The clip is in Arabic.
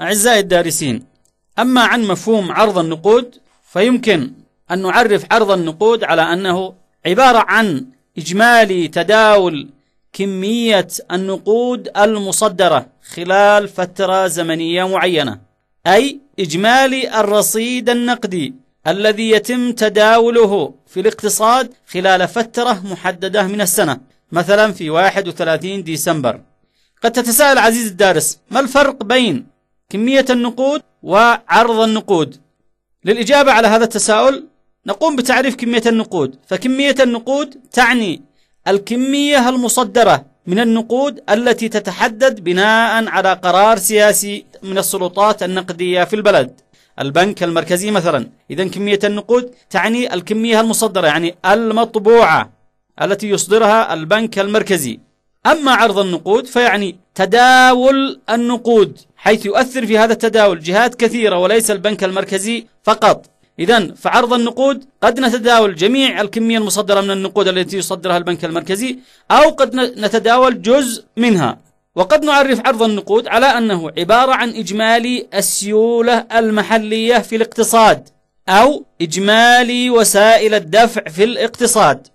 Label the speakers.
Speaker 1: أعزائي الدارسين أما عن مفهوم عرض النقود فيمكن أن نعرف عرض النقود على أنه عبارة عن إجمالي تداول كمية النقود المصدرة خلال فترة زمنية معينة أي إجمالي الرصيد النقدي الذي يتم تداوله في الاقتصاد خلال فترة محددة من السنة مثلا في 31 ديسمبر قد تتساءل عزيزي الدارس ما الفرق بين كمية النقود وعرض النقود للإجابة على هذا التساؤل نقوم بتعريف كمية النقود فكمية النقود تعني الكمية المصدرة من النقود التي تتحدد بناء على قرار سياسي من السلطات النقدية في البلد البنك المركزي مثلا إذا كمية النقود تعني الكمية المصدرة يعني المطبوعة التي يصدرها البنك المركزي أما عرض النقود فيعني تداول النقود حيث يؤثر في هذا التداول جهات كثيرة وليس البنك المركزي فقط إذا فعرض النقود قد نتداول جميع الكمية المصدرة من النقود التي يصدرها البنك المركزي أو قد نتداول جزء منها وقد نعرف عرض النقود على أنه عبارة عن إجمالي السيولة المحلية في الاقتصاد أو إجمالي وسائل الدفع في الاقتصاد